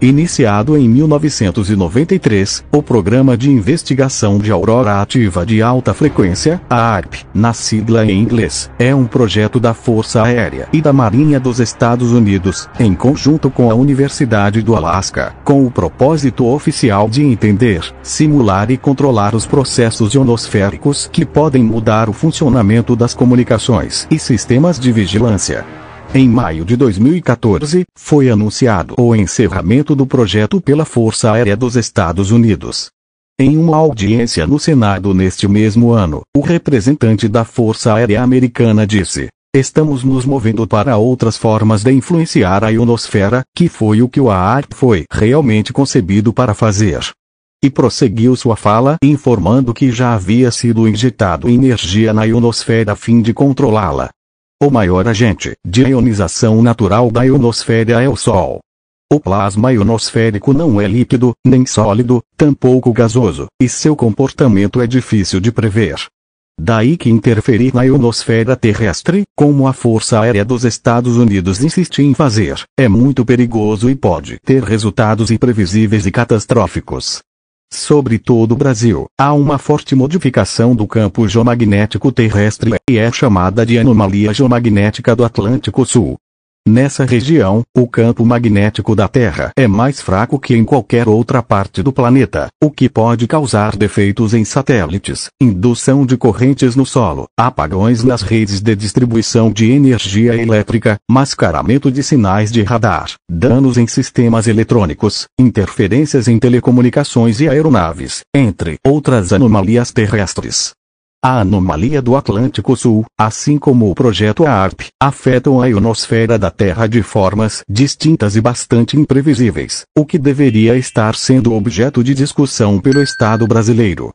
Iniciado em 1993, o Programa de Investigação de Aurora Ativa de Alta Frequência, (ARP, na sigla em inglês, é um projeto da Força Aérea e da Marinha dos Estados Unidos, em conjunto com a Universidade do Alasca, com o propósito oficial de entender, simular e controlar os processos ionosféricos que podem mudar o funcionamento das comunicações e sistemas de vigilância. Em maio de 2014, foi anunciado o encerramento do projeto pela Força Aérea dos Estados Unidos. Em uma audiência no Senado neste mesmo ano, o representante da Força Aérea Americana disse: Estamos nos movendo para outras formas de influenciar a ionosfera, que foi o que o AAR foi realmente concebido para fazer. E prosseguiu sua fala informando que já havia sido injetado energia na ionosfera a fim de controlá-la. O maior agente de ionização natural da ionosfera é o Sol. O plasma ionosférico não é líquido, nem sólido, tampouco gasoso, e seu comportamento é difícil de prever. Daí que interferir na ionosfera terrestre, como a Força Aérea dos Estados Unidos insiste em fazer, é muito perigoso e pode ter resultados imprevisíveis e catastróficos. Sobre todo o Brasil, há uma forte modificação do campo geomagnético terrestre e é chamada de anomalia geomagnética do Atlântico Sul. Nessa região, o campo magnético da Terra é mais fraco que em qualquer outra parte do planeta, o que pode causar defeitos em satélites, indução de correntes no solo, apagões nas redes de distribuição de energia elétrica, mascaramento de sinais de radar, danos em sistemas eletrônicos, interferências em telecomunicações e aeronaves, entre outras anomalias terrestres a anomalia do Atlântico Sul, assim como o projeto ARP, afetam a ionosfera da Terra de formas distintas e bastante imprevisíveis, o que deveria estar sendo objeto de discussão pelo Estado brasileiro,